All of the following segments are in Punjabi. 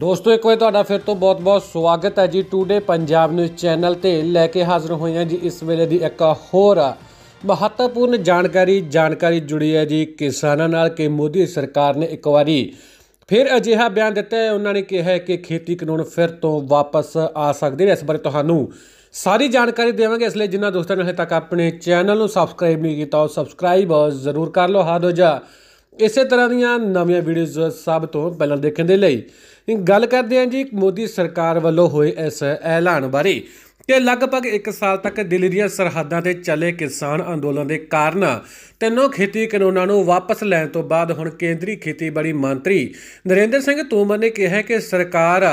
ਦੋਸਤੋ ਇੱਕ ਵਾਰ ਤੁਹਾਡਾ ਫਿਰ ਤੋਂ ਬਹੁਤ-ਬਹੁਤ ਸਵਾਗਤ ਹੈ ਜੀ ਟੂਡੇ ਪੰਜਾਬ ਨਿਊਜ਼ ਚੈਨਲ ਤੇ ਲੈ ਕੇ ਹਾਜ਼ਰ ਹੋਏ ਹਾਂ ਜੀ ਇਸ ਵੇਲੇ ਦੀ ਇੱਕ ਹੋਰ ਮਹੱਤਵਪੂਰਨ ਜਾਣਕਾਰੀ ਜਾਣਕਾਰੀ ਜੁੜੀ ਹੈ ਜੀ ਕਿਸਾਨਾਂ ਨਾਲ ਕਿ ਮੋਦੀ ਸਰਕਾਰ ਨੇ ਇੱਕ ਵਾਰੀ ਫਿਰ ਅਜਿਹਾ ਬਿਆਨ ਦਿੱਤਾ ਹੈ ਉਹਨਾਂ ਨੇ ਕਿਹਾ ਹੈ ਕਿ ਖੇਤੀ ਕਾਨੂੰਨ ਫਿਰ ਤੋਂ ਵਾਪਸ ਆ ਸਕਦੇ ਨੇ ਇਸ ਬਾਰੇ ਤੁਹਾਨੂੰ ਸਾਰੀ ਜਾਣਕਾਰੀ ਦੇਵਾਂਗੇ ਇਸ ਲਈ ਜਿਨ੍ਹਾਂ ਦੋਸਤਾਂ ਨੇ ਹਜੇ ਤੱਕ ਆਪਣੇ ਚੈਨਲ ਨੂੰ ਸਬਸਕ੍ਰਾਈਬ ਨਹੀਂ ਕੀਤਾ ਉਹ ਸਬਸਕ੍ਰਾਈਬ ਜ਼ਰੂਰ ਕਰ ਲਓ ਹਾਦੋ ਦੋਜਾ ਇਸੇ ਤਰ੍ਹਾਂ ਦੀਆਂ ਨਵੀਆਂ ਵੀਡੀਓਜ਼ ਸਭ ਤੋਂ ਪਹਿਲਾਂ ਦੇਖਣ ਦੇ ਲਈ ਗੱਲ ਕਰਦੇ ਹਾਂ ਜੀ ਮੋਦੀ ਸਰਕਾਰ ਵੱਲੋਂ ਹੋਏ ਇਸ ਐਲਾਨ ਬਾਰੇ ਕਿ ਲਗਭਗ 1 ਸਾਲ ਤੱਕ ਦਿੱਲੀ ਦੀਆਂ ਸਰਹੱਦਾਂ ਤੇ ਚੱਲੇ ਕਿਸਾਨ ਅੰਦੋਲਨ ਦੇ ਕਾਰਨ ਤਿੰਨੋਂ ਖੇਤੀ ਕਾਨੂੰਨਾਂ ਨੂੰ ਵਾਪਸ ਲੈਣ ਤੋਂ ਬਾਅਦ ਹੁਣ ਕੇਂਦਰੀ ਖੇਤੀਬਾੜੀ ਮੰਤਰੀ ਨਰਿੰਦਰ ਸਿੰਘ ਤੋਮਰ ਨੇ ਕਿਹਾ ਕਿ ਸਰਕਾਰ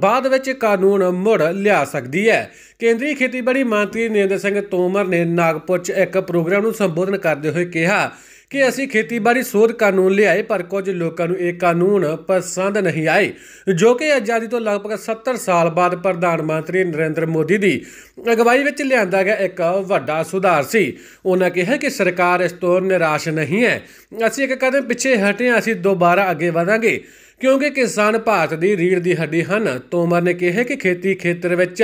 ਬਾਅਦ ਵਿੱਚ ਕਾਨੂੰਨ ਮੁੜ ਲਿਆ ਸਕਦੀ ਹੈ ਕੇਂਦਰੀ ਖੇਤੀਬਾੜੀ ਮੰਤਰੀ ਨਰਿੰਦਰ ਸਿੰਘ ਤੋਮਰ ਨੇ ਨਾਗਪੁਰ 'ਚ ਇੱਕ ਪ੍ਰੋਗਰਾਮ ਨੂੰ ਸੰਬੋਧਨ ਕਰਦੇ ਹੋਏ ਕਿਹਾ ਕਿ ਅਸੀਂ ਖੇਤੀਬਾੜੀ ਸੋਧ ਕਾਨੂੰਨ ਲਿਆਏ ਪਰ ਕੁਝ ਲੋਕਾਂ ਨੂੰ ਇਹ ਕਾਨੂੰਨ ਪਸੰਦ ਨਹੀਂ ਆਏ ਜੋ ਕਿ ਆਜ਼ਾਦੀ ਤੋਂ ਲਗਭਗ 70 ਸਾਲ ਬਾਅਦ ਪ੍ਰਧਾਨ ਮੰਤਰੀ ਨਰਿੰਦਰ ਮੋਦੀ ਦੀ ਅਗਵਾਈ ਵਿੱਚ ਲਿਆਂਦਾ ਗਿਆ ਇੱਕ ਵੱਡਾ ਸੁਧਾਰ ਸੀ ਉਹਨਾਂ ਕਿਹਾ ਕਿ ਸਰਕਾਰ ਇਸ ਤੋਂ ਨਿਰਾਸ਼ ਨਹੀਂ ਹੈ ਅਸੀਂ ਇੱਕ ਕਦਮ ਪਿੱਛੇ ਹਟੇ ਅਸੀਂ ਦੁਬਾਰਾ ਅੱਗੇ ਵਧਾਂਗੇ ਕਿਉਂਕਿ ਕਿਸਾਨ ਭਾਰਤ ਦੀ ਰੀੜ ਦੀ ਹੱਡੀ ਹਨ ਤੋਮਰ ਨੇ ਕਿਹਾ ਕਿ ਖੇਤੀ ਖੇਤਰ ਵਿੱਚ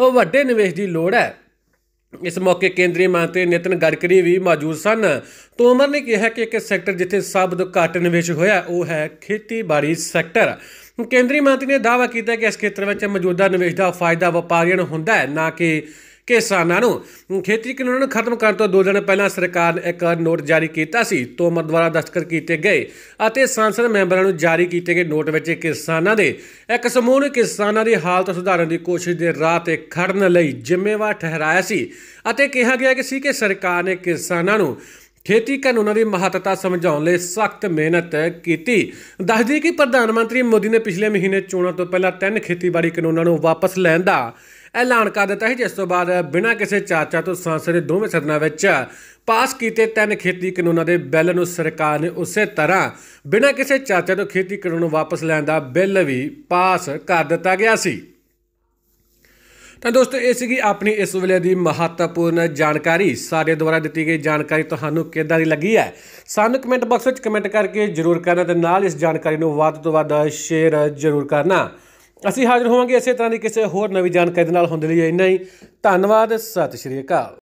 ਉਹ ਵੱਡੇ ਨਿਵੇਸ਼ ਦੀ ਲੋੜ ਹੈ ਇਸ ਮੌਕੇ ਕੇਂਦਰੀ ਮੰਤਰੀ ਨਿਤਨ ਗਡਕਰੀ ਵੀ ਮੌਜੂਦ ਸਨ ਤੋਮਰ ਨੇ ਕਿਹਾ ਕਿ ਇੱਕ ਸੈਕਟਰ ਜਿੱਥੇ ਸਭ ਤੋਂ ਘੱਟ ਨਿਵੇਸ਼ ਹੋਇਆ ਉਹ ਹੈ ਖੇਤੀਬਾੜੀ ਸੈਕਟਰ ਕੇਂਦਰੀ ਮੰਤਰੀ ਨੇ ਦਾਅਵਾ ਕੀਤਾ ਕਿ ਇਸ ਖੇਤਰ ਵਿੱਚ ਮੌਜੂਦਾ ਨਿਵੇਸ਼ ਦਾ ਫਾਇਦਾ ਵਪਾਰੀਆਂ ਨੂੰ ਹੁੰਦਾ ਹੈ ਨਾ ਕਿ ਕਿਸਾਨਾਂ ਨੂੰ ਖੇਤੀ ਕਾਨੂੰਨ ਨੂੰ ਖਤਮ ਕਰਨ ਤੋਂ ਦੋ ਦਿਨ ਪਹਿਲਾਂ ਸਰਕਾਰ ਨੇ ਇੱਕ ਨੋਟ ਜਾਰੀ ਕੀਤਾ ਸੀ ਤੋਮਰ ਦੁਆਰਾ ਦਸਤਖਤ ਕੀਤੇ ਗਏ ਅਤੇ ਸੰਸਦ ਮੈਂਬਰਾਂ ਨੂੰ ਜਾਰੀ ਕੀਤੇ ਗਏ ਨੋਟ ਵਿੱਚ ਕਿਸਾਨਾਂ ਦੇ ਇੱਕ ਸਮੂਹ ਨੇ ਕਿਸਾਨਾਂ ਦੀ ਹਾਲਤ ਸੁਧਾਰਨ ਦੀ ਕੋਸ਼ਿਸ਼ ਦੇ ਰਾਹ ਤੇ ਖੜਨ ਲਈ ਜ਼ਿੰਮੇਵਾਰ ਠਹਿਰਾਇਆ ਸੀ ਅਤੇ ਕਿਹਾ ਗਿਆ ਕਿ ਸੀ ਕਿ ਸਰਕਾਰ ਨੇ ਕਿਸਾਨਾਂ ਨੂੰ ਖੇਤੀ ਕਾਨੂੰਨਾਂ ਦੀ ਮਹੱਤਤਾ ਸਮਝਾਉਣ ਲਈ ਸਖਤ ਮਿਹਨਤ ਕੀਤੀ ਦੱਸਦੀ ਕਿ ਪ੍ਰਧਾਨ ਮੰਤਰੀ ਮੋਦੀ ਨੇ ਪਿਛਲੇ ਮਹੀਨੇ ਚੋਣਾਂ ਤੋਂ ਪਹਿਲਾਂ ਤਿੰਨ ਖੇਤੀਬਾੜੀ ਕਾਨੂੰਨਾਂ ਨੂੰ ਵਾਪਸ ਲੈਣ ਦਾ ਐਲਾਨ ਕਰ ਦਿੱਤਾ ਹੈ ਜਿਸ ਤੋਂ ਬਾਅਦ ਬਿਨਾਂ ਕਿਸੇ ਚਾਚਾ ਤੋਂ ਸੰਸਦ ਦੇ ਦੋਵੇਂ ਸਦਨਾਂ ਵਿੱਚ ਪਾਸ ਕੀਤੇ ਤਿੰਨ ਖੇਤੀ ਕਾਨੂੰਨਾਂ ਦੇ ਬਿੱਲ ਨੂੰ ਸਰਕਾਰ ਨੇ ਉਸੇ ਤਰ੍ਹਾਂ ਬਿਨਾਂ ਕਿਸੇ ਚਾਚਾ ਤੋਂ ਖੇਤੀ ਕਾਨੂੰਨ ਵਾਪਸ ਲੈਣ ਦਾ ਬਿੱਲ ਵੀ ਪਾਸ ਕਰ ਦਿੱਤਾ ਗਿਆ ਸੀ ਤਾਂ ਦੋਸਤੋ ਇਹ ਸੀਗੀ ਆਪਣੀ ਇਸ ਵੇਲੇ ਦੀ ਮਹੱਤਵਪੂਰਨ ਜਾਣਕਾਰੀ ਸਾਡੇ ਦੁਆਰਾ ਦਿੱਤੀ ਗਈ ਜਾਣਕਾਰੀ ਤੁਹਾਨੂੰ ਕਿੱਦਾਂ ਦੀ ਲੱਗੀ ਹੈ ਸਾਨੂੰ ਕਮੈਂਟ ਬਾਕਸ ਵਿੱਚ ਕਮੈਂਟ ਕਰਕੇ ਜ਼ਰੂਰ ਕਰਨਾ ਤੇ ਨਾਲ ਇਸ ਜਾਣਕਾਰੀ ਨੂੰ ਵੱਧ ਤੋਂ ਵੱਧ ਸ਼ੇਅਰ ਜ਼ਰੂਰ ਕਰਨਾ ਅਸੀਂ ਹਾਜ਼ਰ ਹੋਵਾਂਗੇ ਇਸੇ ਤਰ੍ਹਾਂ ਦੀ ਕਿਸੇ ਹੋਰ ਨਵੀਂ ਜਾਣਕਾਰੀ ਦੇ ਨਾਲ ਹੁੰਦੇ ਲਈ ਇੰਨਾ ਹੀ ਧੰਨਵਾਦ ਸਤਿ ਸ਼੍ਰੀ ਅਕਾਲ